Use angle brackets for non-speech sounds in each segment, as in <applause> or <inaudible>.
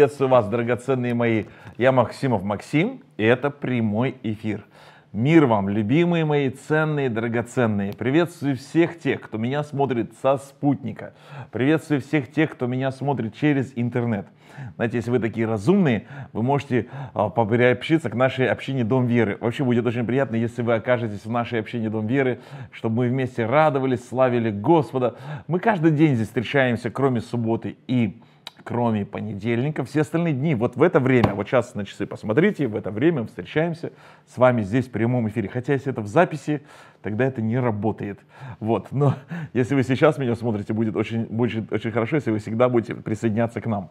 Приветствую вас, драгоценные мои. Я Максимов Максим, и это прямой эфир. Мир вам, любимые мои, ценные, драгоценные. Приветствую всех тех, кто меня смотрит со спутника. Приветствую всех тех, кто меня смотрит через интернет. Знаете, если вы такие разумные, вы можете а, приобщиться к нашей общине Дом Веры. Вообще будет очень приятно, если вы окажетесь в нашей общине Дом Веры, чтобы мы вместе радовались, славили Господа. Мы каждый день здесь встречаемся, кроме субботы и кроме понедельника, все остальные дни, вот в это время, вот сейчас на часы посмотрите, в это время мы встречаемся с вами здесь в прямом эфире. Хотя если это в записи, тогда это не работает. Вот, но <laughs> если вы сейчас меня смотрите, будет очень, будет очень хорошо, если вы всегда будете присоединяться к нам.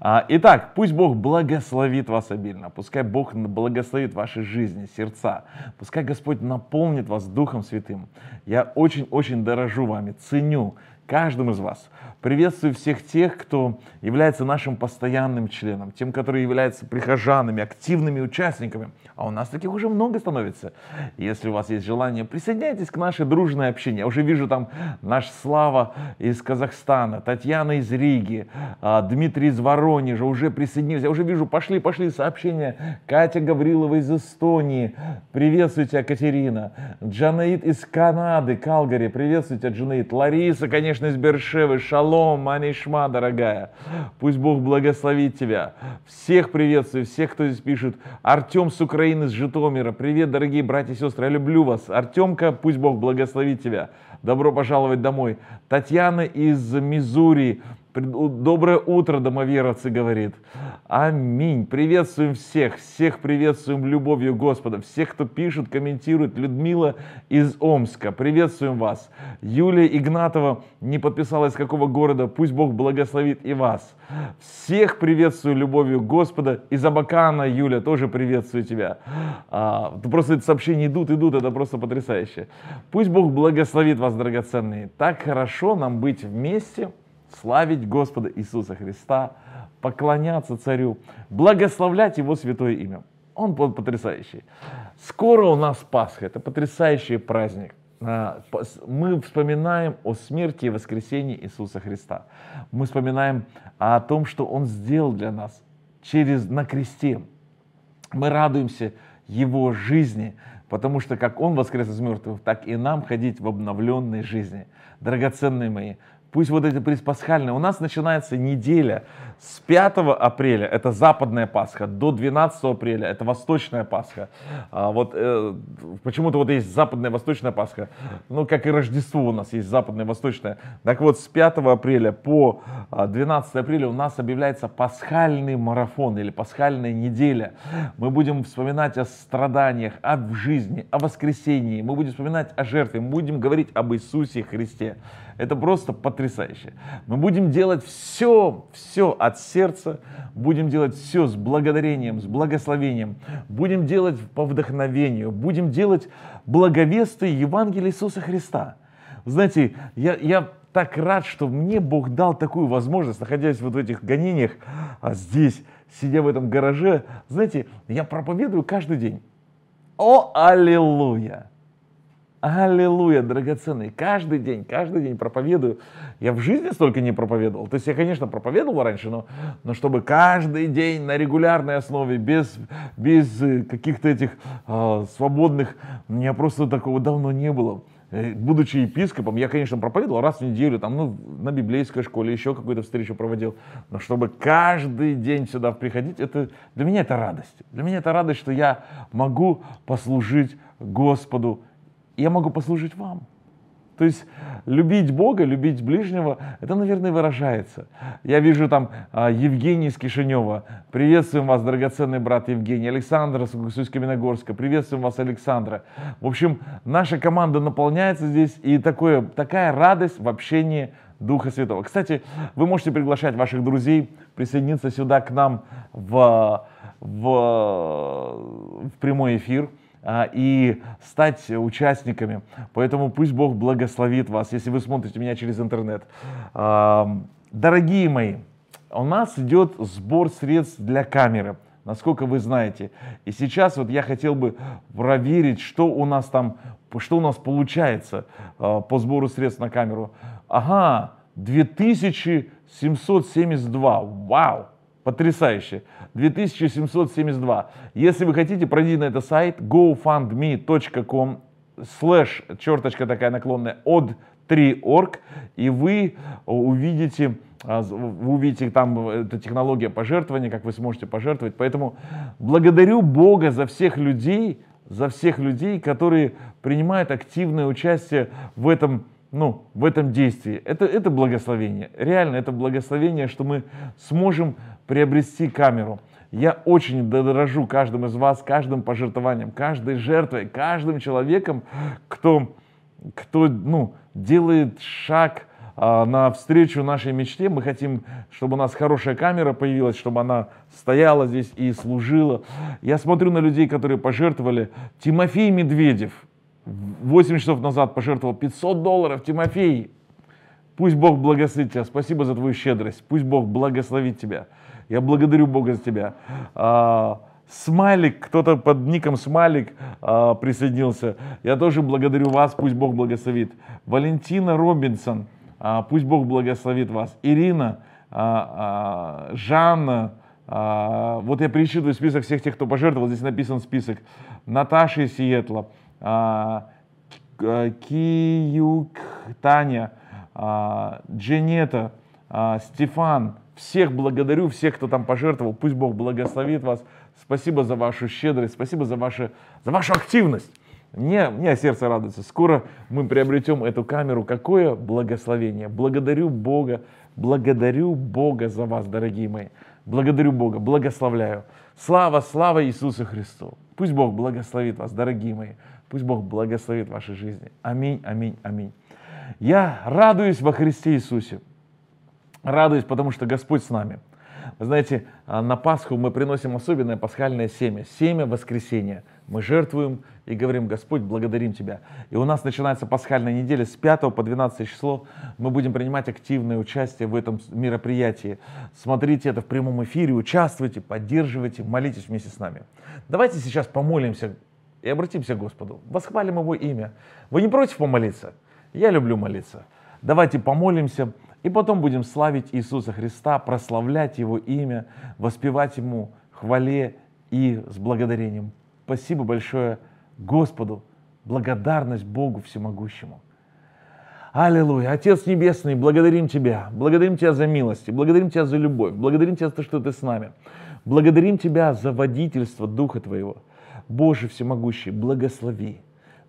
А, итак, пусть Бог благословит вас обильно, пускай Бог благословит ваши жизни, сердца, пускай Господь наполнит вас Духом Святым. Я очень-очень дорожу вами, ценю, каждым из вас. Приветствую всех тех, кто является нашим постоянным членом, тем, которые являются прихожанами, активными участниками. А у нас таких уже много становится. Если у вас есть желание, присоединяйтесь к нашей дружной общине. Я уже вижу там наш Слава из Казахстана, Татьяна из Риги, а, Дмитрий из Воронежа уже присоединился. Я уже вижу, пошли, пошли сообщения. Катя Гаврилова из Эстонии. Приветствую тебя, Катерина. Джанаид из Канады, Калгари. Приветствую тебя, Джанаид. Лариса, конечно, конечно, Бершевы. Шалом, Анишма, дорогая. Пусть Бог благословит тебя. Всех приветствую, всех, кто здесь пишет. Артем с Украины, с Житомира. Привет, дорогие братья и сестры, я люблю вас. Артемка, пусть Бог благословит тебя. Добро пожаловать домой. Татьяна из Мизури. Доброе утро, домоверцы, говорит. Аминь. Приветствуем всех, всех приветствуем любовью Господа, всех, кто пишет, комментирует. Людмила из Омска, приветствуем вас. Юлия Игнатова не подписалась с какого города, пусть Бог благословит и вас. Всех приветствую любовью Господа. Из Абакана, Юля, тоже приветствую тебя. А, просто эти сообщения идут, идут, это просто потрясающе. Пусть Бог благословит вас, драгоценные. Так хорошо нам быть вместе славить Господа Иисуса Христа, поклоняться Царю, благословлять Его святое имя. Он потрясающий. Скоро у нас Пасха, это потрясающий праздник. А, мы вспоминаем о смерти и воскресении Иисуса Христа. Мы вспоминаем о том, что Он сделал для нас через, на кресте. Мы радуемся Его жизни, потому что как Он воскрес из мертвых, так и нам ходить в обновленной жизни. Драгоценные мои, пусть вот эти предпасхальные. У нас начинается неделя с 5 апреля, это западная Пасха, до 12 апреля, это восточная Пасха. А вот э, почему-то вот есть западная восточная Пасха, ну как и Рождество у нас есть западная восточная. Так вот, с 5 апреля по 12 а, апреля у нас объявляется пасхальный марафон или пасхальная неделя. Мы будем вспоминать о страданиях, о жизни, о воскресении, мы будем вспоминать о жертве, мы будем говорить об Иисусе Христе. Это просто потрясающе. Мы будем делать все, все от сердца, будем делать все с благодарением, с благословением, будем делать по вдохновению, будем делать благовестие Евангелия Иисуса Христа. Знаете, я, я так рад, что мне Бог дал такую возможность, находясь вот в этих гонениях, а здесь, сидя в этом гараже, знаете, я проповедую каждый день. О, аллилуйя! Аллилуйя, драгоценный. Каждый день, каждый день проповедую. Я в жизни столько не проповедовал. То есть я, конечно, проповедовал раньше, но, но чтобы каждый день на регулярной основе, без, без э, каких-то этих э, свободных, меня просто такого давно не было э, будучи епископом, я, конечно, проповедовал раз в неделю, там, ну, на библейской школе еще какую-то встречу проводил, но чтобы каждый день сюда приходить, это, для меня это радость. Для меня это радость, что я могу послужить Господу я могу послужить вам. То есть любить Бога, любить ближнего, это, наверное, выражается. Я вижу там а, Евгений из Кишинева. Приветствуем вас, драгоценный брат Евгений. Александр из каменогорска Приветствуем вас, Александра. В общем, наша команда наполняется здесь, и такое, такая радость в общении Духа Святого. Кстати, вы можете приглашать ваших друзей присоединиться сюда к нам в, в, в прямой эфир. А, и стать участниками. Поэтому пусть Бог благословит вас, если вы смотрите меня через интернет. А, дорогие мои, у нас идет сбор средств для камеры, насколько вы знаете. И сейчас вот я хотел бы проверить, что у нас там, что у нас получается а, по сбору средств на камеру. Ага, 2772, вау! Потрясающе. 2772. Если вы хотите, пройди на этот сайт gofundme.com слэш черточка такая наклонная от 3 орг и вы увидите а, вы увидите там э, эта технология пожертвования, как вы сможете пожертвовать. Поэтому благодарю Бога за всех людей, за всех людей, которые принимают активное участие в этом ну, в этом действии. Это, это благословение. Реально, это благословение, что мы сможем приобрести камеру. Я очень дорожу каждым из вас, каждым пожертвованием, каждой жертвой, каждым человеком, кто, кто ну, делает шаг а, навстречу нашей мечте. Мы хотим, чтобы у нас хорошая камера появилась, чтобы она стояла здесь и служила. Я смотрю на людей, которые пожертвовали. Тимофей Медведев – 8 часов назад пожертвовал 500 долларов, Тимофей, пусть Бог благословит тебя, спасибо за твою щедрость, пусть Бог благословит тебя, я благодарю Бога за тебя. А, смайлик, кто-то под ником Смайлик а, присоединился, я тоже благодарю вас, пусть Бог благословит. Валентина Робинсон, а, пусть Бог благословит вас. Ирина, Жанна, вот я перечитываю список всех тех, кто пожертвовал, здесь написан список. Наташа из Сиэтла, а, э, Киюк, Таня, а, Дженета, а, Стефан, всех благодарю, всех, кто там пожертвовал. Пусть Бог благословит вас. Спасибо за вашу щедрость, спасибо за, ваши, за вашу активность. Мне, мне сердце радуется. Скоро мы приобретем эту камеру. Какое благословение. Благодарю Бога. Благодарю Бога за вас, дорогие мои. Благодарю Бога. Благословляю. Слава, слава Иисусу Христу. Пусть Бог благословит вас, дорогие мои. Пусть Бог благословит ваши жизни. Аминь, аминь, аминь. Я радуюсь во Христе Иисусе. Радуюсь, потому что Господь с нами. Вы знаете, а, на Пасху мы приносим особенное пасхальное семя, семя воскресения. Мы жертвуем и говорим, Господь, благодарим Тебя. И у нас начинается пасхальная неделя с 5 по 12 число. Мы будем принимать активное участие в этом мероприятии. Смотрите это в прямом эфире, участвуйте, поддерживайте, молитесь вместе с нами. Давайте сейчас помолимся и обратимся к Господу. Восхвалим Его имя. Вы не против помолиться? Я люблю молиться. Давайте помолимся, и потом будем славить Иисуса Христа, прославлять Его имя, воспевать Ему хвале и с благодарением. Спасибо большое Господу, благодарность Богу Всемогущему. Аллилуйя. Отец Небесный, благодарим Тебя. Благодарим Тебя за милость, благодарим Тебя за любовь, благодарим Тебя за то, что Ты с нами. Благодарим Тебя за водительство Духа Твоего. Боже Всемогущий, благослови.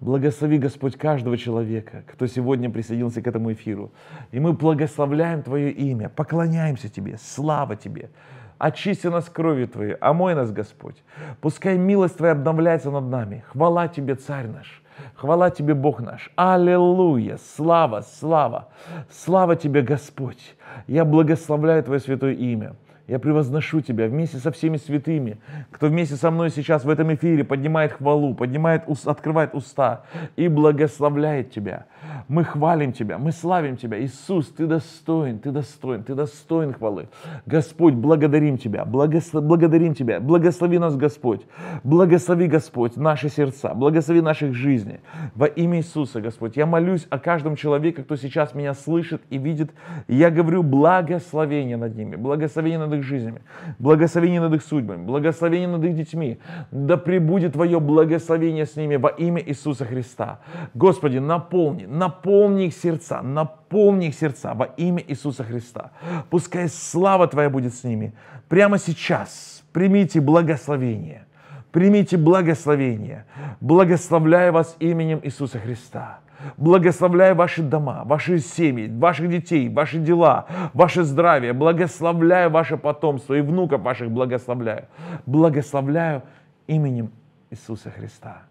Благослови, Господь, каждого человека, кто сегодня присоединился к этому эфиру. И мы благословляем Твое имя, поклоняемся Тебе, слава Тебе. Очисти нас кровью Твоей, омой нас, Господь. Пускай милость Твоя обновляется над нами. Хвала Тебе, Царь наш. Хвала Тебе, Бог наш. Аллилуйя! Слава, слава! Слава Тебе, Господь! Я благословляю Твое святое имя. Я превозношу Тебя вместе со всеми святыми, кто вместе со мной сейчас в этом эфире поднимает хвалу, поднимает, открывает уста и благословляет Тебя. Мы хвалим Тебя, мы славим Тебя. Иисус, Ты достоин, Ты достоин, Ты достоин хвалы. Господь, благодарим Тебя, благосло... благодарим Тебя. Благослови нас, Господь. Благослови, Господь, наши сердца, благослови наших жизней. Во имя Иисуса, Господь, я молюсь о каждом человеке, кто сейчас меня слышит и видит. Я говорю благословение над ними, благословение над их жизнями, благословение над их судьбами, благословение над их детьми. Да пребудет Твое благословение с ними во имя Иисуса Христа. Господи, наполни, Наполни их сердца, наполни их сердца во имя Иисуса Христа. Пускай слава Твоя будет с ними. Прямо сейчас примите благословение. Примите благословение. Благословляю вас именем Иисуса Христа. Благословляю ваши дома, ваши семьи, ваших детей, ваши дела, ваше здравие. Благословляю ваше потомство и внуков ваших благословляю. Благословляю именем Иисуса Христа.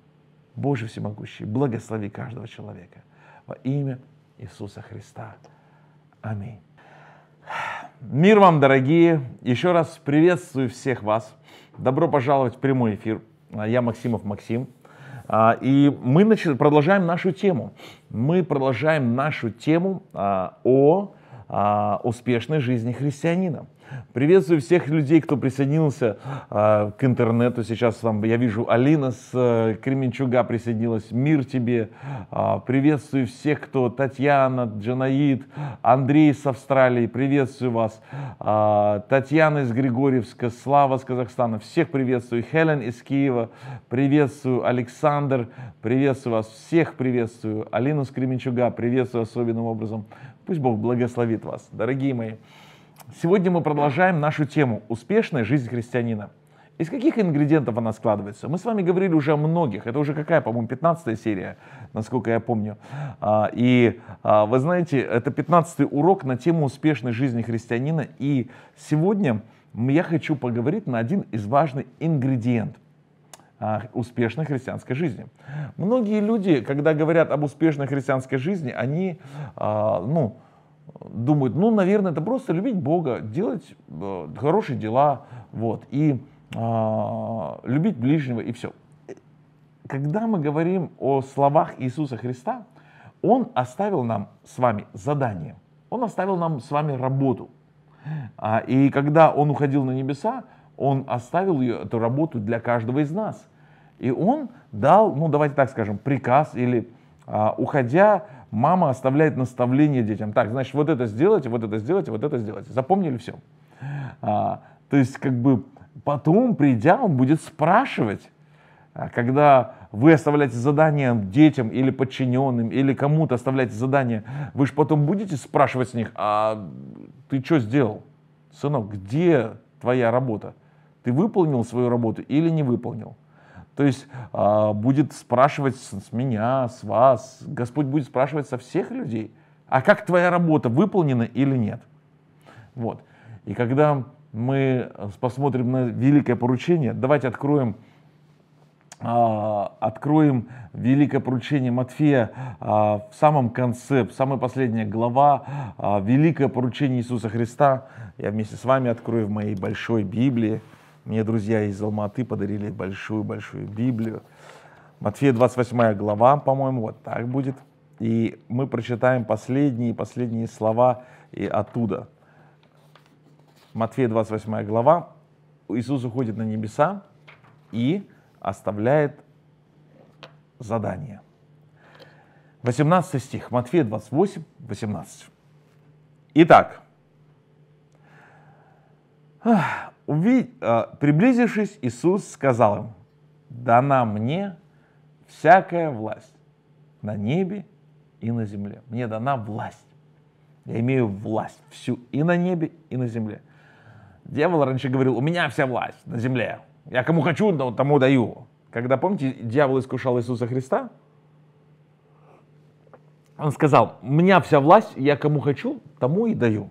Боже Всемогущий, благослови каждого человека – во имя Иисуса Христа. Аминь. Мир вам, дорогие! Еще раз приветствую всех вас. Добро пожаловать в прямой эфир. Я Максимов Максим. А, и мы продолжаем нашу тему. Мы продолжаем нашу тему а, о а, успешной жизни христианина. Приветствую всех людей, кто присоединился э, к интернету. Сейчас там я вижу Алина с э, Кременчуга присоединилась. Мир тебе. Э, приветствую всех, кто Татьяна, Джанаид, Андрей с Австралии. Приветствую вас. Э, Татьяна из Григорьевска, Слава с Казахстана. Всех приветствую. Хелен из Киева. Приветствую. Александр. Приветствую вас. Всех приветствую. Алину с Кременчуга. Приветствую особенным образом. Пусть Бог благословит вас, дорогие мои. Сегодня мы продолжаем нашу тему «Успешная жизнь христианина». Из каких ингредиентов она складывается? Мы с вами говорили уже о многих. Это уже какая, по-моему, 15 серия, насколько я помню. А, и а, вы знаете, это 15 урок на тему успешной жизни христианина. И сегодня я хочу поговорить на один из важных ингредиентов а, успешной христианской жизни. Многие люди, когда говорят об успешной христианской жизни, они, ну, думают, ну, наверное, это просто любить Бога, делать э, хорошие дела, вот, и э, любить ближнего, и все. Когда мы говорим о словах Иисуса Христа, Он оставил нам с вами задание, Он оставил нам с вами работу. А, и когда Он уходил на небеса, Он оставил ее, эту работу для каждого из нас. И Он дал, ну, давайте так скажем, приказ или, э, уходя, мама оставляет наставление детям. Так, значит, вот это сделайте, вот это сделайте, вот это сделайте. Запомнили все. А, то есть, как бы, потом, придя, он будет спрашивать, а, когда вы оставляете задание детям или подчиненным, или кому-то оставляете задание, вы же потом будете спрашивать с них, а ты что сделал? Сынок, где твоя работа? Ты выполнил свою работу или не выполнил? То есть э, будет спрашивать с, с меня, с вас, Господь будет спрашивать со всех людей, а как твоя работа выполнена или нет. Вот. И когда мы посмотрим на великое поручение, давайте откроем а, откроем великое поручение Матфея а, в самом конце, в самой последняя глава, великое поручение Иисуса Христа. Я вместе с вами открою в моей большой Библии. Мне друзья из Алматы подарили большую-большую Библию. Матфея 28 глава, по-моему, вот так будет. И мы прочитаем последние-последние слова и оттуда. Матфея 28 глава. Иисус уходит на небеса и оставляет задание. 18 стих, Матфея 28, 18. Итак, Э, приблизившись, Иисус сказал им, «Дана мне всякая власть на небе и на земле. Мне дана власть. Я имею власть всю и на небе, и на земле». Дьявол раньше говорил, у меня вся власть на земле. Я кому хочу, тому даю. Когда, помните, дьявол искушал Иисуса Христа, он сказал, у меня вся власть, я кому хочу, тому и даю.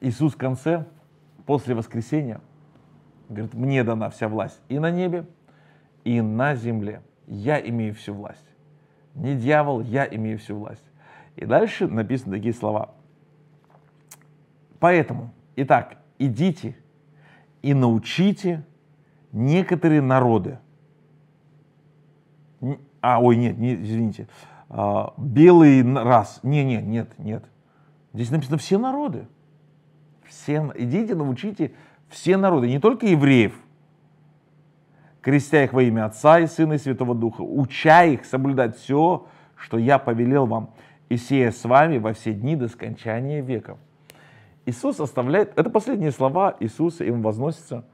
Иисус в конце после воскресения, говорит, мне дана вся власть и на небе, и на земле. Я имею всю власть. Не дьявол, я имею всю власть. И дальше написаны такие слова. Поэтому, итак, идите и научите некоторые народы. А, ой, нет, не, извините. А, Белый раз. Не, не, нет, нет. Здесь написано все народы всем, идите научите все народы, не только евреев, крестя их во имя Отца и Сына и Святого Духа, уча их соблюдать все, что я повелел вам, и сея с вами во все дни до скончания веков. Иисус оставляет, это последние слова Иисуса, им возносится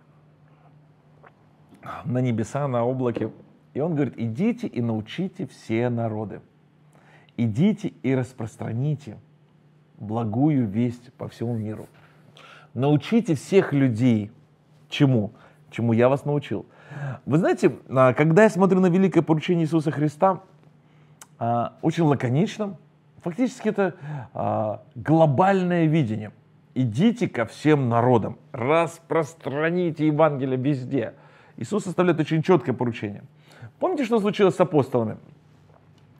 на небеса, на облаке. И он говорит, идите и научите все народы. Идите и распространите благую весть по всему миру научите всех людей чему? Чему я вас научил. Вы знаете, а, когда я смотрю на великое поручение Иисуса Христа, а, очень лаконично, фактически это а, глобальное видение. Идите ко всем народам, распространите Евангелие везде. Иисус оставляет очень четкое поручение. Помните, что случилось с апостолами?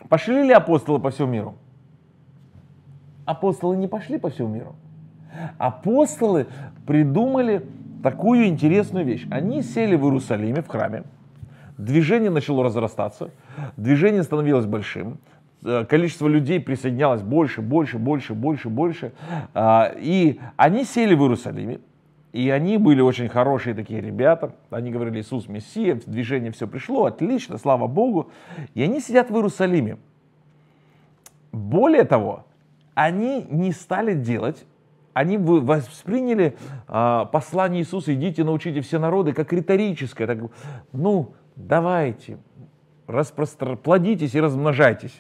Пошли ли апостолы по всему миру? Апостолы не пошли по всему миру. Апостолы придумали такую интересную вещь. Они сели в Иерусалиме, в храме, движение начало разрастаться, движение становилось большим, э, количество людей присоединялось больше, больше, больше, больше, больше. А, и они сели в Иерусалиме, и они были очень хорошие такие ребята. Они говорили, Иисус Мессия, движение все пришло, отлично, слава Богу. И они сидят в Иерусалиме. Более того, они не стали делать они восприняли а, послание Иисуса «Идите, научите все народы» как риторическое. Так, ну, давайте, распростр... плодитесь и размножайтесь.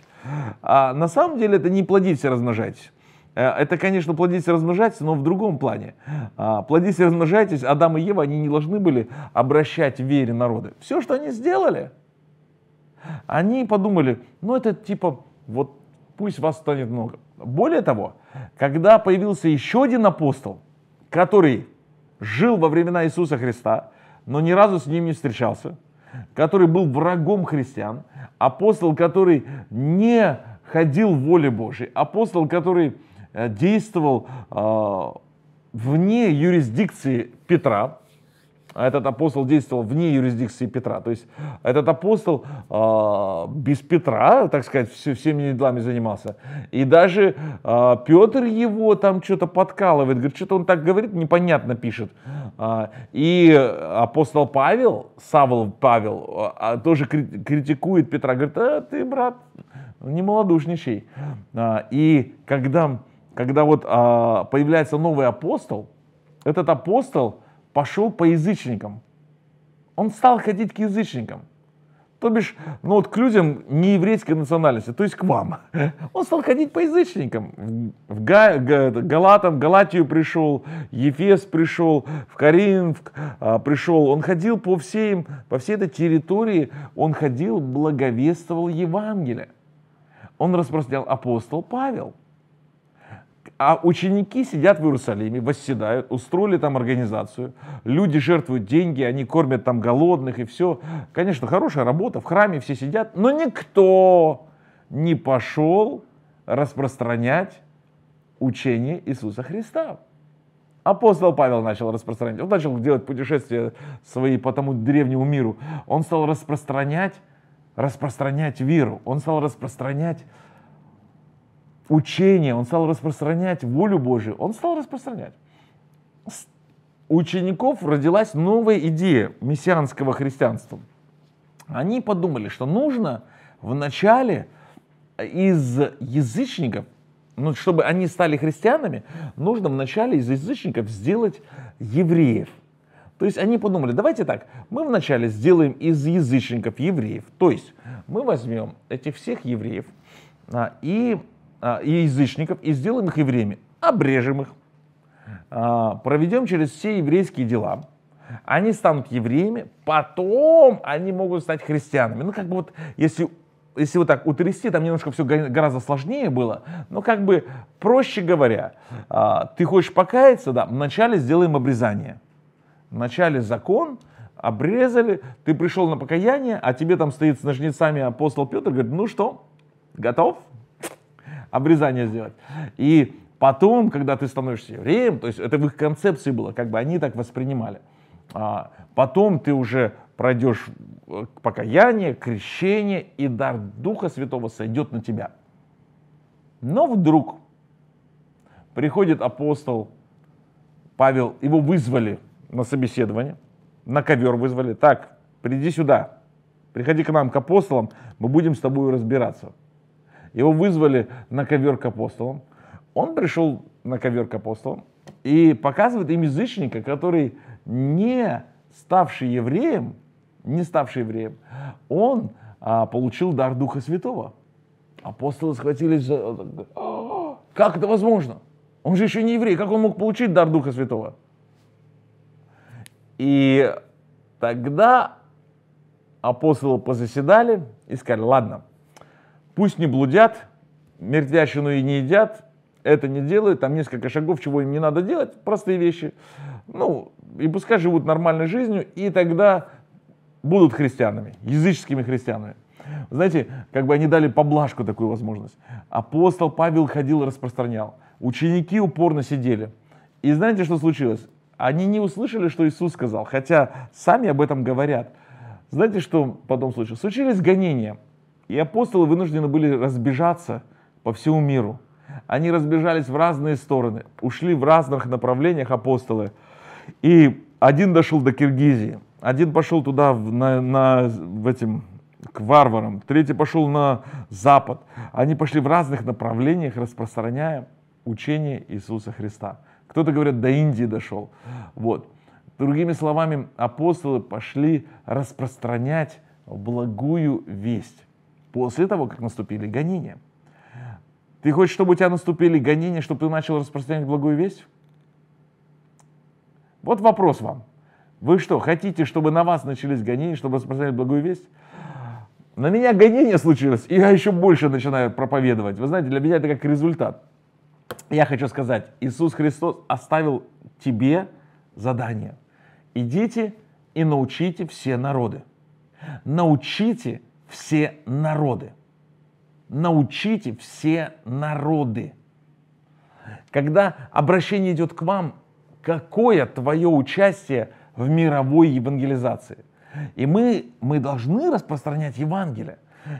А на самом деле это не плодитесь и размножайтесь. Э, это, конечно, плодитесь и размножайтесь, но в другом плане. А, плодитесь и размножайтесь, Адам и Ева, они не должны были обращать в вере народы. Все, что они сделали, они подумали, ну это типа вот пусть вас станет много. Более того, когда появился еще один апостол, который жил во времена Иисуса Христа, но ни разу с ним не встречался, который был врагом христиан, апостол, который не ходил в воле Божьей, апостол, который э, действовал э, вне юрисдикции Петра, а этот апостол действовал вне юрисдикции Петра. То есть этот апостол э, без Петра, так сказать, все, всеми делами занимался. И даже э, а, Петр его там что-то подкалывает, говорит, что-то он так говорит, непонятно пишет. Э, и апостол Павел, Савл Павел, э, тоже критикует Петра, говорит, а ты, брат, не малодушничай. Э, и когда, когда вот э, появляется новый апостол, этот апостол, пошел по язычникам. Он стал ходить к язычникам. То бишь, ну вот к людям не еврейской национальности, то есть к вам. <laughs> Он стал ходить по язычникам. В Га, Га, Галатам, Галатию пришел, Ефес пришел, в Коринф а, пришел. Он ходил по всей, по всей этой территории, он ходил, благовествовал Евангелие. Он распространял апостол Павел. А ученики сидят в Иерусалиме, восседают, устроили там организацию. Люди жертвуют деньги, они кормят там голодных и все. Конечно, хорошая работа, в храме все сидят, но никто не пошел распространять учение Иисуса Христа. Апостол Павел начал распространять, он начал делать путешествия свои по тому древнему миру. Он стал распространять, распространять веру, он стал распространять учение, он стал распространять волю Божию, он стал распространять. У учеников родилась новая идея мессианского христианства. Они подумали, что нужно вначале э, из язычников, ну, чтобы они стали христианами, нужно вначале из язычников сделать евреев. То есть они подумали, давайте так, мы вначале сделаем из язычников евреев. То есть мы возьмем этих всех евреев а, и а, и язычников и сделаем их евреями, обрежем их, а, проведем через все еврейские дела, они станут евреями, потом они могут стать христианами. Ну, как бы вот, если, если вот так утрясти, там немножко все гораздо сложнее было, но как бы, проще говоря, а, ты хочешь покаяться, да, вначале сделаем обрезание. Вначале закон, обрезали, ты пришел на покаяние, а тебе там стоит с ножницами апостол Петр, говорит, ну что, готов? обрезание сделать. И потом, когда ты становишься евреем, то есть это в их концепции было, как бы они так воспринимали. А потом ты уже пройдешь э, покаяние, крещение, и дар Духа Святого сойдет на тебя. Но вдруг приходит апостол Павел, его вызвали на собеседование, на ковер вызвали. Так, приди сюда, приходи к нам, к апостолам, мы будем с тобой разбираться. Его вызвали на ковер к апостолам. Он пришел на ковер к апостолам и показывает им язычника, который не ставший евреем, не ставший евреем, он а, получил дар Духа Святого. Апостолы схватились за... Как это возможно? Он же еще не еврей. Как он мог получить дар Духа Святого? И тогда апостолы позаседали и сказали, ладно, Пусть не блудят, мертвящину и не едят, это не делают, там несколько шагов, чего им не надо делать, простые вещи. Ну, и пускай живут нормальной жизнью, и тогда будут христианами, языческими христианами. Знаете, как бы они дали поблажку такую возможность. Апостол Павел ходил и распространял. Ученики упорно сидели. И знаете, что случилось? Они не услышали, что Иисус сказал, хотя сами об этом говорят. Знаете, что потом случилось? Случились гонения. И апостолы вынуждены были разбежаться по всему миру. Они разбежались в разные стороны, ушли в разных направлениях апостолы. И один дошел до Киргизии, один пошел туда, в, на, на, в этим, к варварам, третий пошел на запад. Они пошли в разных направлениях, распространяя учение Иисуса Христа. Кто-то, говорит, до Индии дошел. Вот. Другими словами, апостолы пошли распространять благую весть после того, как наступили гонения. Ты хочешь, чтобы у тебя наступили гонения, чтобы ты начал распространять благую весть? Вот вопрос вам. Вы что, хотите, чтобы на вас начались гонения, чтобы распространять благую весть? На меня гонение случилось, и я еще больше начинаю проповедовать. Вы знаете, для меня это как результат. Я хочу сказать, Иисус Христос оставил тебе задание. Идите и научите все народы. Научите все народы. Научите все народы. Когда обращение идет к вам, какое твое участие в мировой евангелизации? И мы, мы должны распространять Евангелие.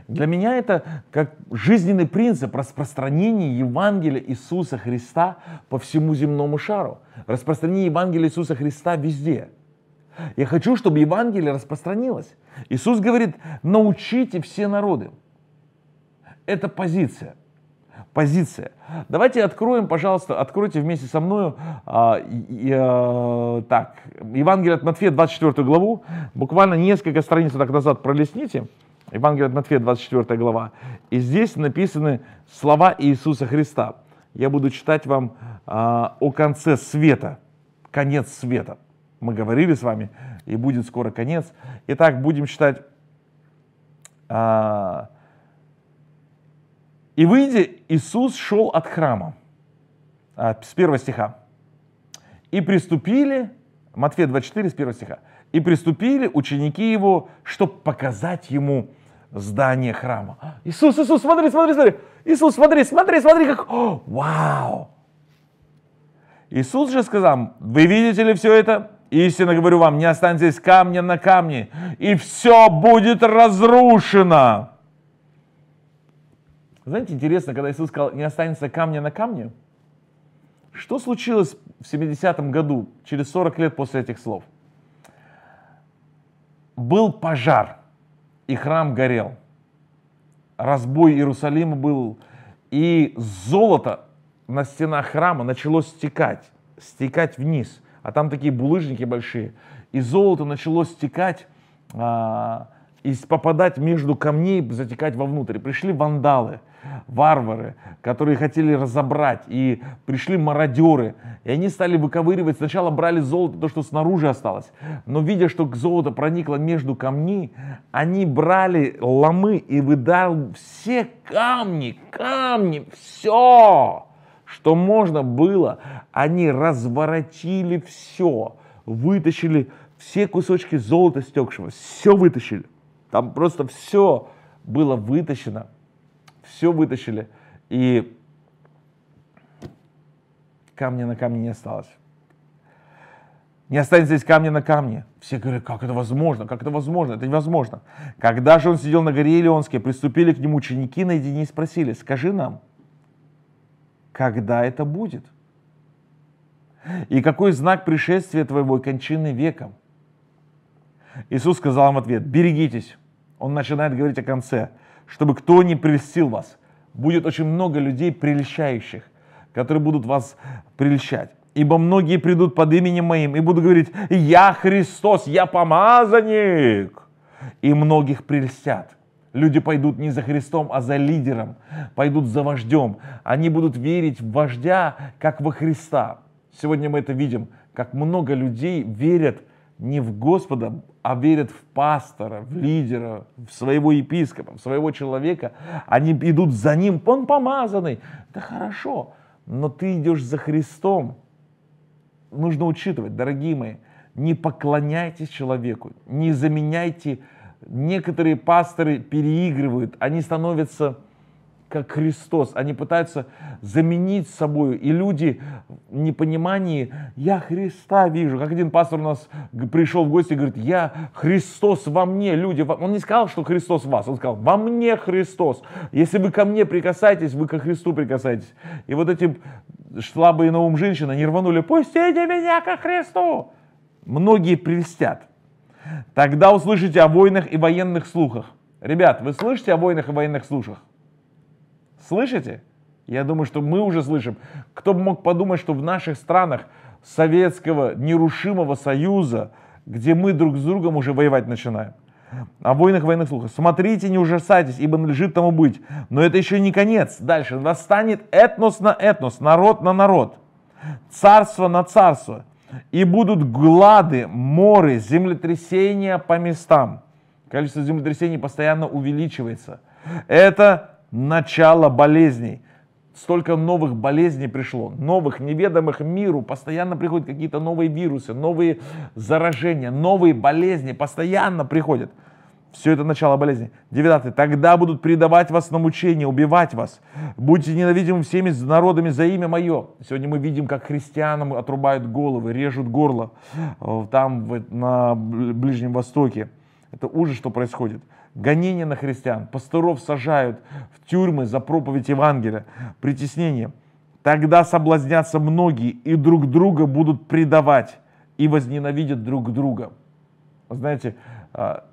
Для меня это как жизненный принцип распространения Евангелия Иисуса Христа по всему земному шару. Распространение Евангелия Иисуса Христа везде. Я хочу, чтобы Евангелие распространилось. Иисус говорит, научите все народы. Это позиция. Позиция. Давайте откроем, пожалуйста, откройте вместе со мной а, и, а, так, Евангелие от Матфея, 24 главу. Буквально несколько страниц так назад пролесните. Евангелие от Матфея, 24 глава. И здесь написаны слова Иисуса Христа. Я буду читать вам а, о конце света, конец света. Мы говорили с вами и будет скоро конец. Итак, будем считать... А, и выйдя, Иисус шел от храма. А, с первого стиха. И приступили... Матфея 24, с первого стиха. И приступили ученики его, чтобы показать ему здание храма. Иисус, Иисус, смотри, смотри, смотри. Иисус, смотри, смотри, смотри, как... О, вау! Иисус же сказал, вы видите ли все это? Истинно говорю вам, не останетесь камня на камне, и все будет разрушено. Знаете, интересно, когда Иисус сказал, не останется камня на камне, что случилось в 70-м году, через 40 лет после этих слов? Был пожар, и храм горел. Разбой Иерусалима был, и золото на стенах храма начало стекать, стекать вниз – а там такие булыжники большие, и золото начало стекать, а, и попадать между камней, затекать вовнутрь. Пришли вандалы, варвары, которые хотели разобрать, и пришли мародеры, и они стали выковыривать, сначала брали золото, то, что снаружи осталось, но видя, что золото проникло между камней, они брали ломы и выдал все камни, камни, все! что можно было, они разворотили все, вытащили все кусочки золота стекшего, все вытащили. Там просто все было вытащено, все вытащили, и камня на камне не осталось. Не останется здесь камня на камне. Все говорят, как это возможно, как это возможно, это невозможно. Когда же он сидел на горе Илионске, приступили к нему ученики наедине и спросили, скажи нам, когда это будет? И какой знак пришествия твоего и кончины веком? Иисус сказал им ответ, берегитесь. Он начинает говорить о конце, чтобы кто не прельстил вас. Будет очень много людей прельщающих, которые будут вас прельщать. Ибо многие придут под именем моим и будут говорить, я Христос, я помазанник. И многих прельстят. Люди пойдут не за Христом, а за лидером, пойдут за вождем. Они будут верить в вождя, как во Христа. Сегодня мы это видим, как много людей верят не в Господа, а верят в пастора, в лидера, в своего епископа, в своего человека. Они идут за ним, он помазанный. Да хорошо, но ты идешь за Христом. Нужно учитывать, дорогие мои, не поклоняйтесь человеку, не заменяйте человека некоторые пасторы переигрывают, они становятся как Христос. Они пытаются заменить собой. И люди в непонимании, я Христа вижу. Как один пастор у нас пришел в гости и говорит, я Христос во мне, люди. Он не сказал, что Христос в вас, он сказал, во мне Христос. Если вы ко мне прикасаетесь, вы ко Христу прикасаетесь. И вот эти слабые на ум женщины, они рванули, пустите меня ко Христу. Многие прельстят. Тогда услышите о войнах и военных слухах. Ребят, вы слышите о войнах и военных слухах? Слышите? Я думаю, что мы уже слышим. Кто бы мог подумать, что в наших странах Советского нерушимого союза, где мы друг с другом уже воевать начинаем. О войнах военных слухах. Смотрите, не ужасайтесь, ибо належит тому быть. Но это еще не конец. Дальше восстанет этнос на этнос, народ на народ, царство на царство. И будут глады, моры, землетрясения по местам. Количество землетрясений постоянно увеличивается. Это начало болезней. Столько новых болезней пришло, новых, неведомых миру. Постоянно приходят какие-то новые вирусы, новые заражения, новые болезни. Постоянно приходят. Все это начало болезни. Девятый. Тогда будут предавать вас на мучение, убивать вас. Будьте ненавидимы всеми народами за имя мое. Сегодня мы видим, как христианам отрубают головы, режут горло э, там, на Ближнем Востоке. Это ужас, что происходит. Гонения на христиан, пасторов сажают в тюрьмы за проповедь Евангелия, притеснение. Тогда соблазнятся многие и друг друга будут предавать и возненавидят друг друга. Знаете, а,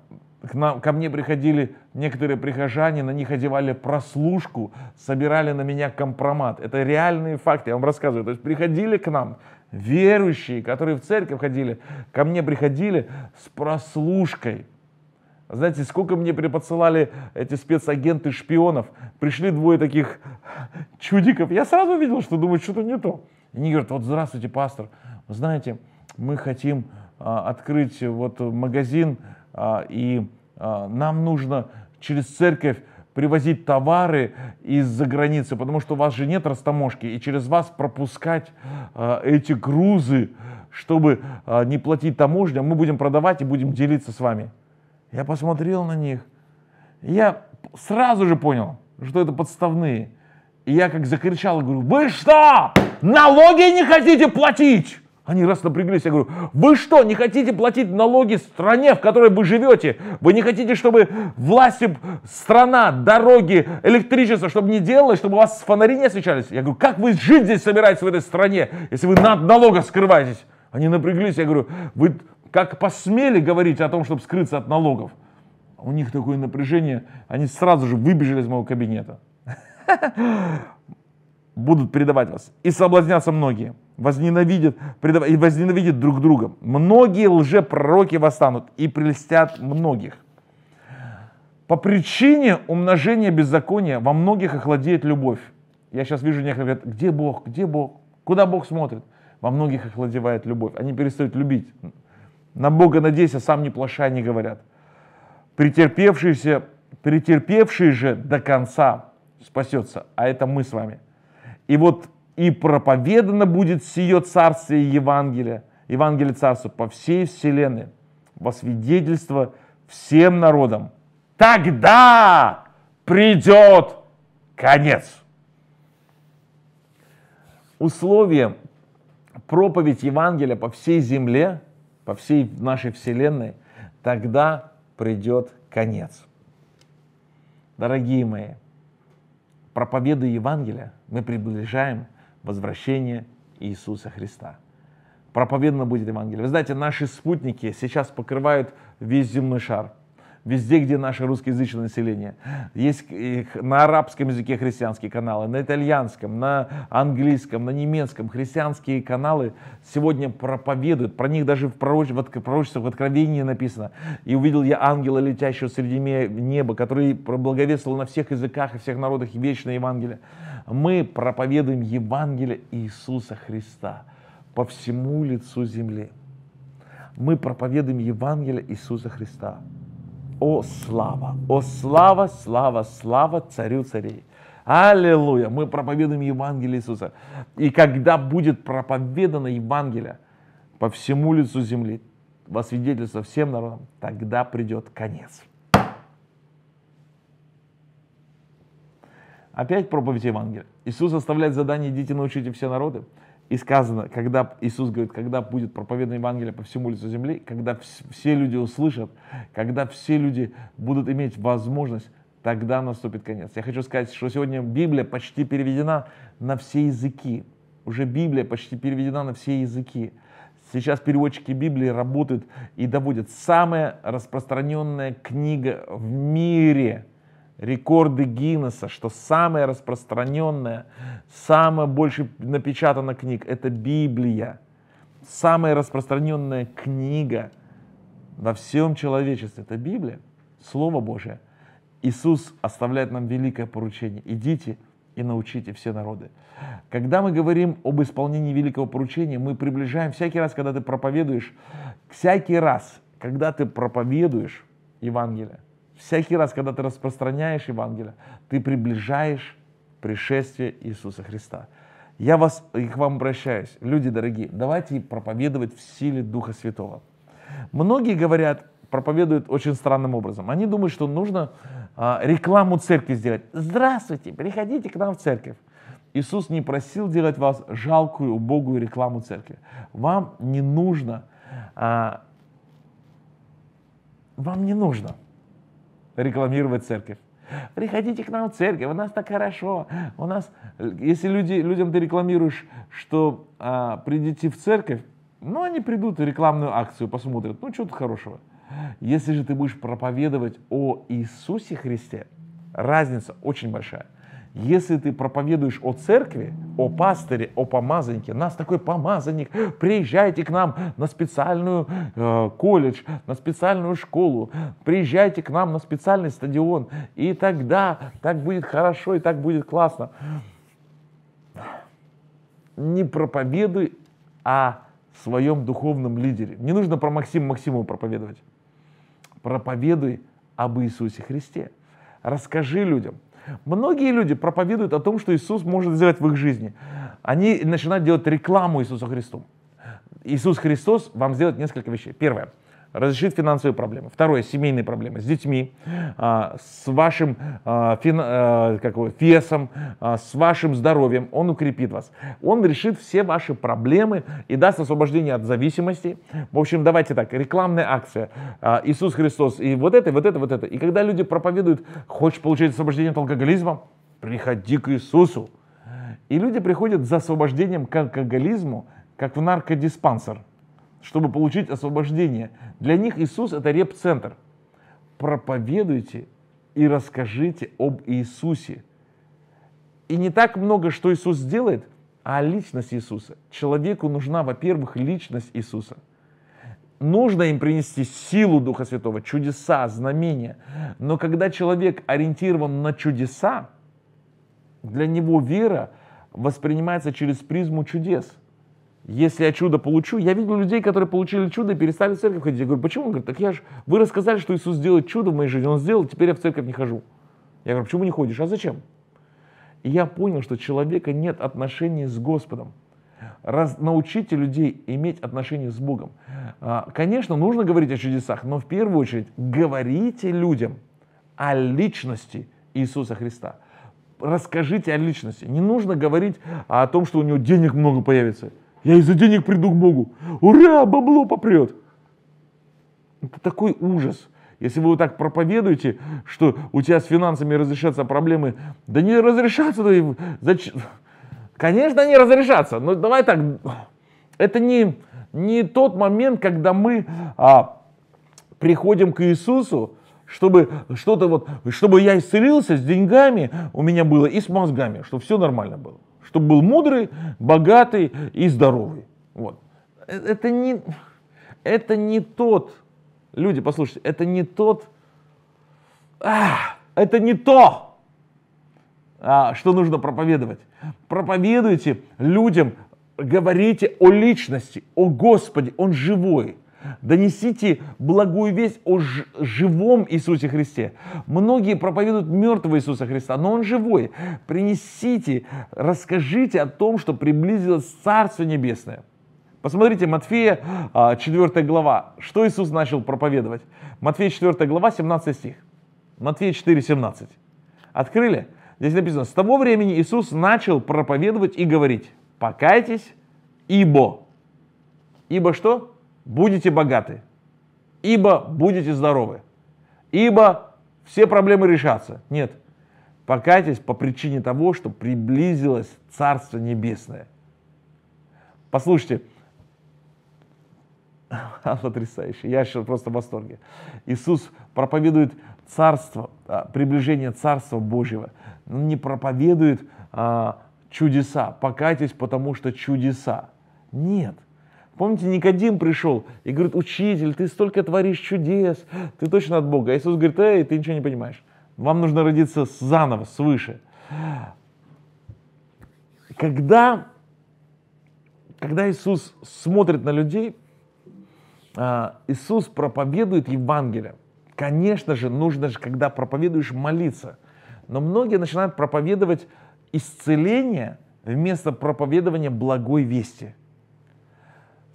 к нам, ко мне приходили некоторые прихожане, на них одевали прослушку, собирали на меня компромат. Это реальные факты, я вам рассказываю. То есть приходили к нам верующие, которые в церковь ходили, ко мне приходили с прослушкой. Знаете, сколько мне приподсылали эти спецагенты шпионов. Пришли двое таких чудиков. Я сразу видел, что думаю, что-то не то. И они говорят, вот здравствуйте, пастор. знаете, мы хотим а, открыть вот магазин а, и а, нам нужно через церковь привозить товары из-за границы, потому что у вас же нет растаможки, и через вас пропускать а, эти грузы, чтобы не платить таможню, мы будем продавать и будем делиться с вами. Я посмотрел на них, я сразу же понял, что это подставные. И я как закричал, говорю, вы что, налоги не хотите платить? Они раз напряглись, я говорю, вы что, не хотите платить налоги стране, в которой вы живете? Вы не хотите, чтобы власти, страна, дороги, электричество, чтобы не делалось, чтобы у вас фонари не освещались? Я говорю, как вы жить здесь собираетесь в этой стране, если вы от налога скрываетесь? Они напряглись, я говорю, вы как посмели говорить о том, чтобы скрыться от налогов? У них такое напряжение, они сразу же выбежали из моего кабинета будут предавать вас. И соблазнятся многие, возненавидят, предав... и возненавидят друг друга. Многие лжепророки восстанут и прельстят многих. По причине умножения беззакония во многих охладеет любовь. Я сейчас вижу некоторые говорят, где Бог, где Бог, куда Бог смотрит? Во многих охладевает любовь, они перестают любить. На Бога надейся, сам не плашай, не говорят. Претерпевшиеся, претерпевшие же до конца спасется, а это мы с вами – и вот и проповедано будет сие царствие Евангелия, Евангелие царства по всей вселенной, во свидетельство всем народам. Тогда придет конец. Условие проповедь Евангелия по всей земле, по всей нашей вселенной, тогда придет конец. Дорогие мои, проповедуя Евангелие, мы приближаем возвращение Иисуса Христа. Проповедано будет Евангелие. Вы знаете, наши спутники сейчас покрывают весь земной шар везде, где наше русскоязычное население. Есть на арабском языке христианские каналы, на итальянском, на английском, на немецком. Христианские каналы сегодня проповедуют, про них даже в, пророчествах, в Откровении написано. И увидел я ангела, летящего среди неба, который благовествовал на всех языках и всех народах вечное Евангелие. Мы проповедуем Евангелие Иисуса Христа по всему лицу земли. Мы проповедуем Евангелие Иисуса Христа. О слава, о слава, слава, слава царю царей. Аллилуйя! Мы проповедуем Евангелие Иисуса. И когда будет проповедано Евангелие по всему лицу земли, во свидетельство всем народам, тогда придет конец. Опять проповедь Евангелия. Иисус оставляет задание «Идите, научите все народы». И сказано, когда Иисус говорит, когда будет проповедано Евангелие по всему лицу земли, когда все люди услышат, когда все люди будут иметь возможность, тогда наступит конец. Я хочу сказать, что сегодня Библия почти переведена на все языки. Уже Библия почти переведена на все языки. Сейчас переводчики Библии работают и доводят. Самая распространенная книга в мире – рекорды Гиннесса, что самое распространенное, самое больше напечатано книг, это Библия. Самая распространенная книга во всем человечестве, это Библия, Слово Божие. Иисус оставляет нам великое поручение. Идите и научите все народы. Когда мы говорим об исполнении великого поручения, мы приближаем всякий раз, когда ты проповедуешь, всякий раз, когда ты проповедуешь Евангелие, Всякий раз, когда ты распространяешь Евангелие, ты приближаешь пришествие Иисуса Христа. Я вас, и к вам обращаюсь. Люди дорогие, давайте проповедовать в силе Духа Святого. Многие говорят, проповедуют очень странным образом. Они думают, что нужно а, рекламу церкви сделать. Здравствуйте, приходите к нам в церковь. Иисус не просил делать вас жалкую, убогую рекламу церкви. Вам не нужно, а, вам не нужно рекламировать церковь. Приходите к нам в церковь, у нас так хорошо. У нас, если люди, людям ты рекламируешь, что а, придите в церковь, ну, они придут рекламную акцию посмотрят, ну, что тут хорошего. Если же ты будешь проповедовать о Иисусе Христе, разница очень большая. Если ты проповедуешь о церкви, о пастыре, о помазаннике, нас такой помазанник, приезжайте к нам на специальную э, колледж, на специальную школу, приезжайте к нам на специальный стадион, и тогда так будет хорошо, и так будет классно. Не проповедуй о своем духовном лидере. Не нужно про Максима Максимова проповедовать. Проповедуй об Иисусе Христе. Расскажи людям – Многие люди проповедуют о том, что Иисус может сделать в их жизни. Они начинают делать рекламу Иисусу Христу. Иисус Христос вам сделает несколько вещей. Первое разрешит финансовые проблемы. Второе, семейные проблемы с детьми, а, с вашим а, фин, э, как его, весом, а, с вашим здоровьем. Он укрепит вас. Он решит все ваши проблемы и даст освобождение от зависимости. В общем, давайте так, рекламная акция. Иисус Христос и вот это, и вот это, и вот это. И когда люди проповедуют, хочешь получить освобождение от алкоголизма, приходи к Иисусу. И люди приходят за освобождением к алкоголизму, как в наркодиспансер чтобы получить освобождение. Для них Иисус это реп-центр. Проповедуйте и расскажите об Иисусе. И не так много, что Иисус сделает, а личность Иисуса. Человеку нужна, во-первых, личность Иисуса. Нужно им принести силу Духа Святого, чудеса, знамения. Но когда человек ориентирован на чудеса, для него вера воспринимается через призму чудес – если я чудо получу, я видел людей, которые получили чудо и перестали в церковь ходить. Я говорю, почему? Он говорит, так я же, вы рассказали, что Иисус сделает чудо в моей жизни, Он сделал, теперь я в церковь не хожу. Я говорю, почему не ходишь, а зачем? И я понял, что у человека нет отношений с Господом. Раз, научите людей иметь отношения с Богом. А, конечно, нужно говорить о чудесах, но в первую очередь говорите людям о личности Иисуса Христа. Расскажите о личности. Не нужно говорить о том, что у него денег много появится. Я из-за денег приду к Богу. Ура, бабло попрет. Это такой ужас. Если вы вот так проповедуете, что у тебя с финансами разрешатся проблемы, да не разрешатся, да зачем? Конечно, не разрешатся, но давай так, это не, не тот момент, когда мы а, приходим к Иисусу, чтобы что-то вот, чтобы я исцелился с деньгами у меня было и с мозгами, чтобы все нормально было чтобы был мудрый, богатый и здоровый. Вот. Э, это не, это не тот, люди, послушайте, это не тот, а, это не то, а, что нужно проповедовать. Проповедуйте людям, говорите о личности, о Господе, Он живой. Донесите благую весть о живом Иисусе Христе. Многие проповедуют мертвого Иисуса Христа, но Он живой. Принесите, расскажите о том, что приблизилось Царство Небесное. Посмотрите, Матфея 4 а, глава. Что Иисус начал проповедовать? Матфея 4 глава, 17 стих. Матфея 4, 17. Открыли? Здесь написано, с того времени Иисус начал проповедовать и говорить, покайтесь, ибо. Ибо что? будете богаты, ибо будете здоровы, ибо все проблемы решатся. Нет, покайтесь по причине того, что приблизилось Царство Небесное. Послушайте, <laughs> потрясающе, я сейчас просто в восторге. Иисус проповедует царство, а, приближение Царства Божьего, он не проповедует а, чудеса, покайтесь, потому что чудеса. Нет, Помните, Никодим пришел и говорит, учитель, ты столько творишь чудес, ты точно от Бога. А Иисус говорит, эй, ты ничего не понимаешь. Вам нужно родиться заново, свыше. Когда, когда Иисус смотрит на людей, а, Иисус проповедует Евангелие. Конечно же, нужно же, когда проповедуешь, молиться. Но многие начинают проповедовать исцеление вместо проповедования благой вести.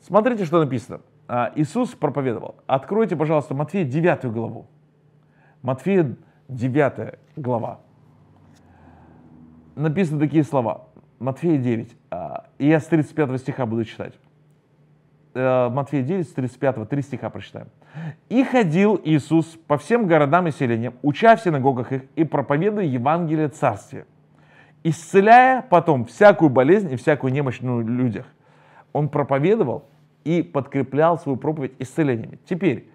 Смотрите, что написано. А, Иисус проповедовал. Откройте, пожалуйста, Матфея 9 главу. Матфея 9 глава. Написаны такие слова. Матфея 9. А, и я с 35 стиха буду читать. Э, Матфея 9, с 35, 3 стиха прочитаем. «И ходил Иисус по всем городам и селениям, уча в синагогах их и проповедуя Евангелие Царствия, исцеляя потом всякую болезнь и всякую немощь на людях». Он проповедовал, и подкреплял свою проповедь исцелениями. Теперь,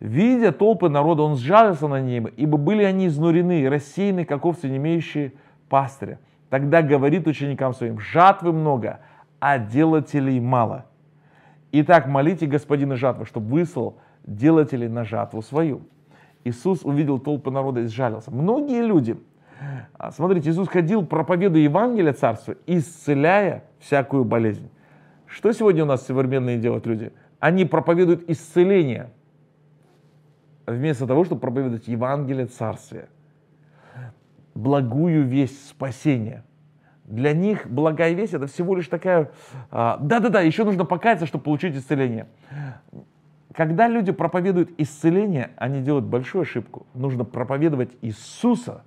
видя толпы народа, он сжалился на ними, ибо были они изнурены рассеяны, как овцы, не имеющие пастыря. Тогда говорит ученикам своим, жатвы много, а делателей мало. Итак, молите Господина жатвы, чтобы выслал делателей на жатву свою. Иисус увидел толпы народа и сжалился. Многие люди, а, смотрите, Иисус ходил, проповедуя Евангелие Царства, исцеляя всякую болезнь. Что сегодня у нас современные делают люди? Они проповедуют исцеление, вместо того, чтобы проповедовать Евангелие Царствия, благую весть спасения. Для них благая весть это всего лишь такая, а, да-да-да, еще нужно покаяться, чтобы получить исцеление. Когда люди проповедуют исцеление, они делают большую ошибку. Нужно проповедовать Иисуса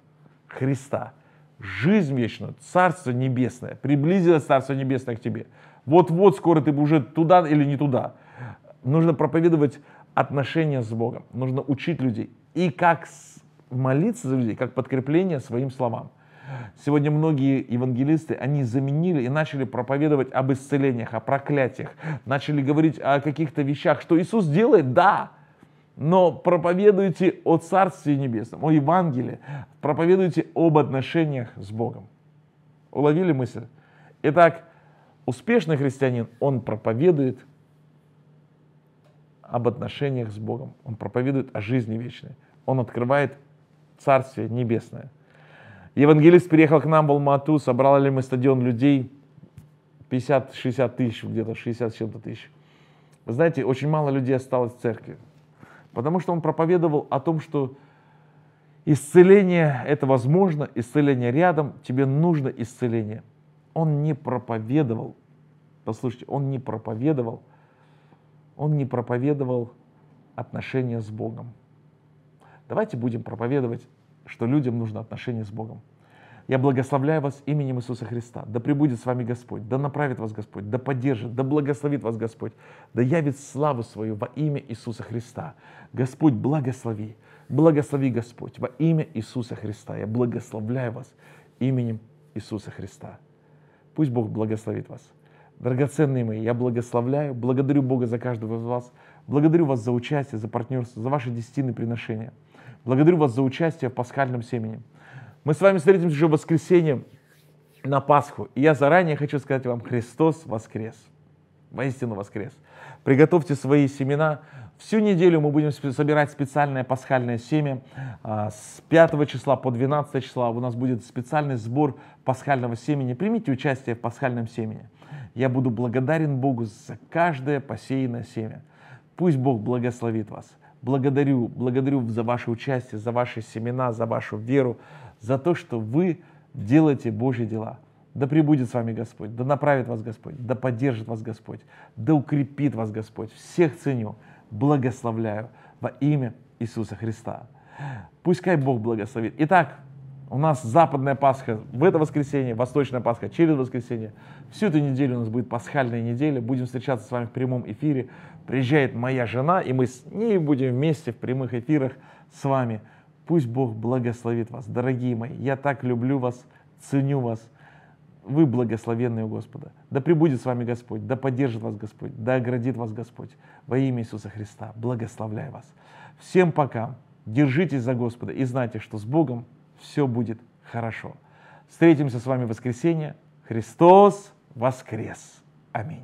Христа, жизнь вечную, Царство Небесное, приблизилось Царство Небесное к тебе. Вот-вот скоро ты уже туда или не туда. Нужно проповедовать отношения с Богом. Нужно учить людей. И как молиться за людей, как подкрепление своим словам. Сегодня многие евангелисты, они заменили и начали проповедовать об исцелениях, о проклятиях, начали говорить о каких-то вещах, что Иисус делает, да, но проповедуйте о Царстве Небесном, о Евангелии, проповедуйте об отношениях с Богом. Уловили мысль? Итак, Успешный христианин, он проповедует об отношениях с Богом, он проповедует о жизни вечной, он открывает Царствие Небесное. Евангелист приехал к нам в Алмату, собрали ли мы стадион людей, 50-60 тысяч, где-то 60 чем-то тысяч. Вы знаете, очень мало людей осталось в церкви, потому что он проповедовал о том, что исцеление – это возможно, исцеление рядом, тебе нужно исцеление – он не проповедовал, послушайте, он не проповедовал, он не проповедовал отношения с Богом. Давайте будем проповедовать, что людям нужно отношение с Богом. Я благословляю вас именем Иисуса Христа. Да пребудет с вами Господь, да направит вас Господь, да поддержит, да благословит вас Господь, да явит славу свою во имя Иисуса Христа. Господь, благослови, благослови Господь во имя Иисуса Христа. Я благословляю вас именем Иисуса Христа. Пусть Бог благословит вас. Драгоценные мои, я благословляю, благодарю Бога за каждого из вас, благодарю вас за участие, за партнерство, за ваши десятины приношения. Благодарю вас за участие в пасхальном семени. Мы с вами встретимся уже в воскресенье на Пасху. И я заранее хочу сказать вам, Христос воскрес. Воистину воскрес. Приготовьте свои семена, Всю неделю мы будем собирать специальное пасхальное семя. А, с 5 числа по 12 числа у нас будет специальный сбор пасхального семени. Примите участие в пасхальном семени. Я буду благодарен Богу за каждое посеянное семя. Пусть Бог благословит вас. Благодарю, благодарю за ваше участие, за ваши семена, за вашу веру, за то, что вы делаете Божьи дела. Да пребудет с вами Господь, да направит вас Господь, да поддержит вас Господь, да укрепит вас Господь. Всех ценю благословляю во имя Иисуса Христа. Пускай Бог благословит. Итак, у нас западная Пасха в это воскресенье, восточная Пасха через воскресенье. Всю эту неделю у нас будет пасхальная неделя. Будем встречаться с вами в прямом эфире. Приезжает моя жена, и мы с ней будем вместе в прямых эфирах с вами. Пусть Бог благословит вас, дорогие мои. Я так люблю вас, ценю вас вы благословенные у Господа. Да пребудет с вами Господь, да поддержит вас Господь, да оградит вас Господь. Во имя Иисуса Христа благословляю вас. Всем пока. Держитесь за Господа и знайте, что с Богом все будет хорошо. Встретимся с вами в воскресенье. Христос воскрес. Аминь.